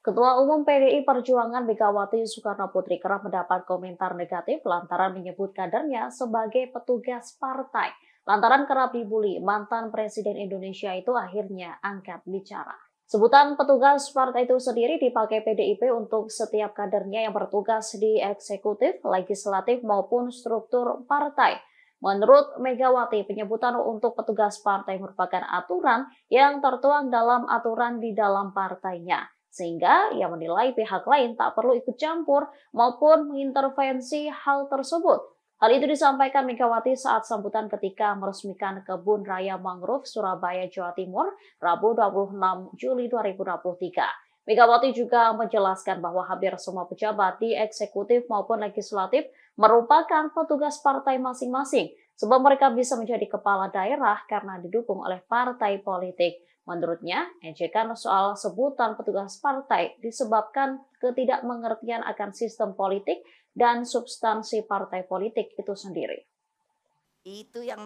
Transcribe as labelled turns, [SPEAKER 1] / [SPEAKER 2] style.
[SPEAKER 1] Ketua Umum PDI Perjuangan Megawati Soekarno Putri kerap mendapat komentar negatif lantaran menyebut kadernya sebagai petugas partai. Lantaran kerap dibully, mantan Presiden Indonesia itu akhirnya angkat bicara. Sebutan petugas partai itu sendiri dipakai PDIP untuk setiap kadernya yang bertugas di eksekutif, legislatif maupun struktur partai. Menurut Megawati, penyebutan untuk petugas partai merupakan aturan yang tertuang dalam aturan di dalam partainya sehingga ia menilai pihak lain tak perlu ikut campur maupun mengintervensi hal tersebut. Hal itu disampaikan Megawati saat sambutan ketika meresmikan Kebun Raya Mangrove Surabaya, Jawa Timur, Rabu 26 Juli 2023. Megawati juga menjelaskan bahwa hampir semua pejabat di eksekutif maupun legislatif merupakan petugas partai masing-masing sebab mereka bisa menjadi kepala daerah karena didukung oleh partai politik. Menurutnya, ejekan soal sebutan petugas partai disebabkan ketidakmengertian akan sistem politik dan substansi partai politik itu sendiri. Itu yang